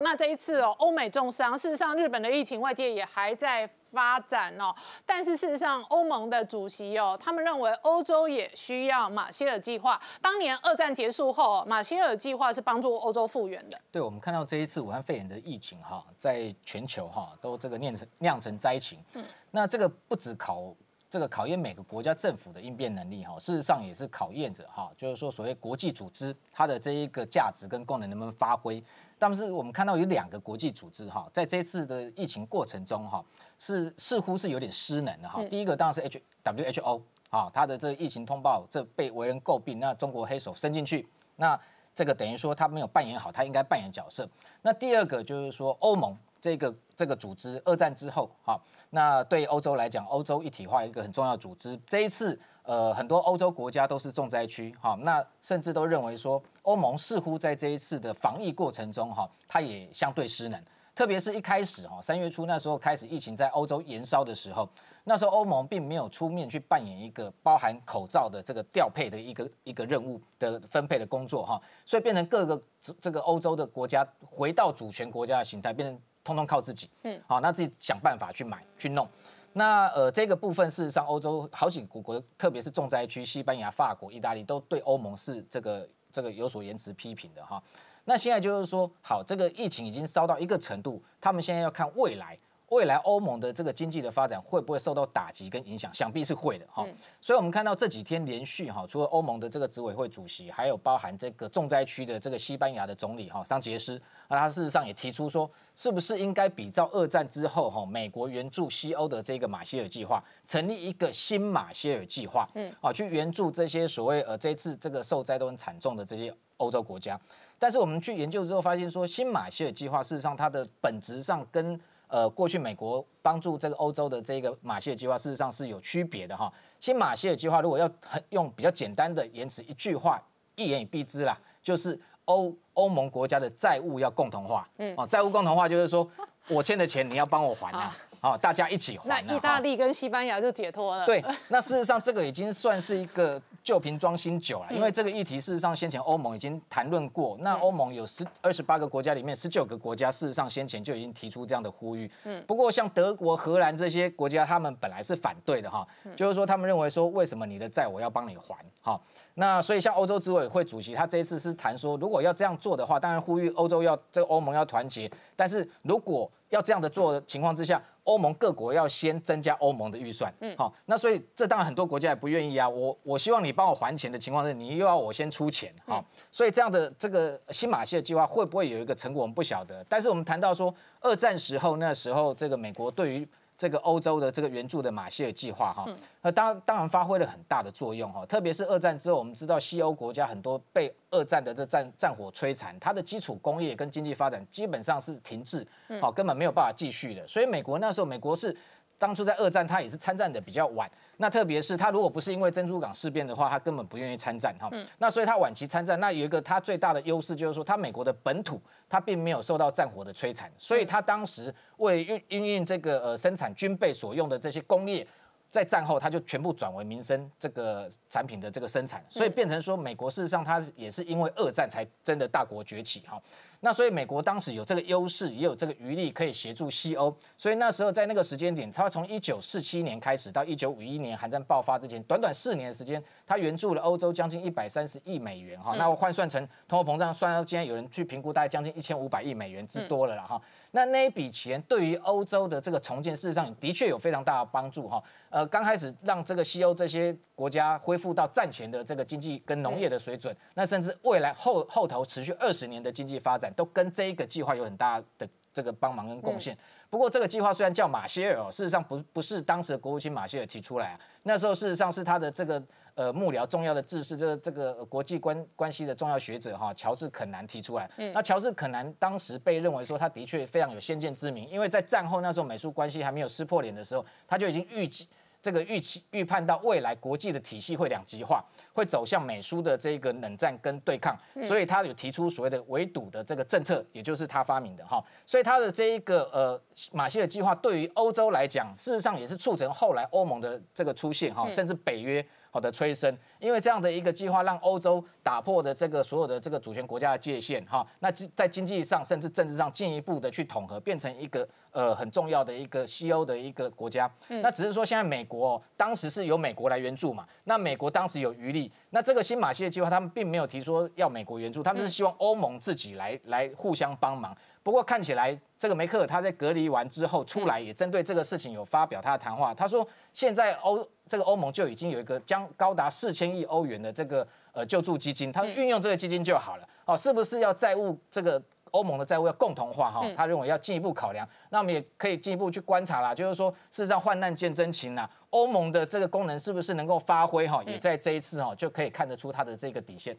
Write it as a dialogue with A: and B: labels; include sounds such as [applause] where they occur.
A: 那这一次哦，欧美重伤。事实上，日本的疫情外界也还在发展哦。但是事实上，欧盟的主席哦，他们认为欧洲也需要马歇尔计划。当年二战结束后，马歇尔计划是帮助欧洲复原的。对，我们看到这一次武汉肺炎的疫情哈，在全球哈都这个酿成酿成灾情。嗯，那这个不止考。这个考验每个国家政府的应变能力哈，事实上也是考验着哈，就是说所谓国际组织它的这一个价值跟功能能不能发挥，但是我们看到有两个国际组织哈，在这次的疫情过程中哈，是似乎是有点失能的哈。第一个当然是 WHO 啊，它的这疫情通报这被为人诟病，那中国黑手伸进去，那这个等于说它没有扮演好它应该扮演角色。那第二个就是说欧盟。这个这个组织，二战之后，哈，那对欧洲来讲，欧洲一体化一个很重要组织。这一次，呃，很多欧洲国家都是重灾区，哈，那甚至都认为说，欧盟似乎在这一次的防疫过程中，哈，它也相对失能。特别是一开始，哈，三月初那时候开始疫情在欧洲延烧的时候，那时候欧盟并没有出面去扮演一个包含口罩的这个调配的一个一个任务的分配的工作，哈，所以变成各个这个欧洲的国家回到主权国家的形态，变成。通通靠自己，嗯，好，那自己想办法去买去弄。那呃，这个部分事实上，欧洲好几个国，特别是重灾区西班牙、法国、意大利，都对欧盟是这个这个有所延迟批评的哈。那现在就是说，好，这个疫情已经烧到一个程度，他们现在要看未来。未来欧盟的这个经济的发展会不会受到打击跟影响？想必是会的哈。所以，我们看到这几天连续哈，除了欧盟的这个执委会主席，还有包含这个重灾区的这个西班牙的总理哈桑杰斯，那他事实上也提出说，是不是应该比照二战之后哈美国援助西欧的这个马歇尔计划，成立一个新马歇尔计划，嗯，啊，去援助这些所谓呃这次这个受灾都很惨重的这些欧洲国家。但是我们去研究之后发现说，新马歇尔计划事实上它的本质上跟呃，过去美国帮助这个欧洲的这个马歇尔计划，事实上是有区别的哈。新马歇尔计划如果要用比较简单的言辞，一句话一言以蔽之啦，就是欧欧盟国家的债务要共同化。嗯，哦，债务共同化就是说 [laughs] 我欠的钱你要帮我还啦，哦，大家一起还。那意大利跟西班牙就解脱了。对，那事实上这个已经算是一个。旧瓶装新酒了，因为这个议题事实上先前欧盟已经谈论过。那欧盟有十二十八个国家里面十九个国家事实上先前就已经提出这样的呼吁。嗯，不过像德国、荷兰这些国家，他们本来是反对的哈，就是说他们认为说为什么你的债我要帮你还？哈，那所以像欧洲执委会主席他这一次是谈说，如果要这样做的话，当然呼吁欧洲要这欧盟要团结。但是如果要这样的做情况之下。欧盟各国要先增加欧盟的预算，嗯，好，那所以这当然很多国家也不愿意啊。我我希望你帮我还钱的情况是，你又要我先出钱，好，所以这样的这个新马戏的计划会不会有一个成果，我们不晓得。但是我们谈到说二战时候那时候，这个美国对于。这个欧洲的这个援助的马歇尔计划哈，那当当然发挥了很大的作用哈，特别是二战之后，我们知道西欧国家很多被二战的这战战火摧残，它的基础工业跟经济发展基本上是停滞，好根本没有办法继续的，所以美国那时候美国是。当初在二战，他也是参战的比较晚。那特别是他如果不是因为珍珠港事变的话，他根本不愿意参战哈。那所以他晚期参战，那有一个他最大的优势就是说，他美国的本土他并没有受到战火的摧残，所以他当时为运运运这个呃生产军备所用的这些工业，在战后他就全部转为民生这个产品的这个生产，所以变成说美国事实上他也是因为二战才真的大国崛起哈。那所以美国当时有这个优势，也有这个余力可以协助西欧，所以那时候在那个时间点，他从一九四七年开始到一九五一年韩战爆发之前，短短四年的时间，他援助了欧洲将近一百三十亿美元哈。那我换算成通货膨胀，算到今天，有人去评估，大概将近一千五百亿美元之多了啦哈。那那一笔钱对于欧洲的这个重建，事实上也的确有非常大的帮助哈。呃，刚开始让这个西欧这些国家恢复到战前的这个经济跟农业的水准，那甚至未来后后头持续二十年的经济发展。都跟这一个计划有很大的这个帮忙跟贡献。不过这个计划虽然叫马歇尔，事实上不不是当时的国务卿马歇尔提出来，那时候事实上是他的这个呃幕僚重要的智士，这个这个国际关关系的重要学者哈乔治肯南提出来。那乔治肯南当时被认为说他的确非常有先见之明，因为在战后那时候美苏关系还没有撕破脸的时候，他就已经预计。这个预期预判到未来国际的体系会两极化，会走向美苏的这个冷战跟对抗，所以他有提出所谓的围堵的这个政策，也就是他发明的哈。所以他的这一个呃马歇尔计划对于欧洲来讲，事实上也是促成后来欧盟的这个出现哈，甚至北约好的催生，因为这样的一个计划让欧洲打破的这个所有的这个主权国家的界限哈。那在经济上甚至政治上进一步的去统合，变成一个。呃，很重要的一个西欧的一个国家，那只是说现在美国哦，当时是由美国来援助嘛，那美国当时有余力，那这个新马歇计划他们并没有提出要美国援助，他们是希望欧盟自己来来互相帮忙。不过看起来这个梅克尔他在隔离完之后出来，也针对这个事情有发表他的谈话，他说现在欧这个欧盟就已经有一个将高达四千亿欧元的这个呃救助基金，他运用这个基金就好了，哦，是不是要债务这个？欧盟的债务要共同化哈，他认为要进一步考量，那我们也可以进一步去观察啦。就是说，事实上患难见真情呐，欧盟的这个功能是不是能够发挥哈？也在这一次哈就可以看得出它的这个底线。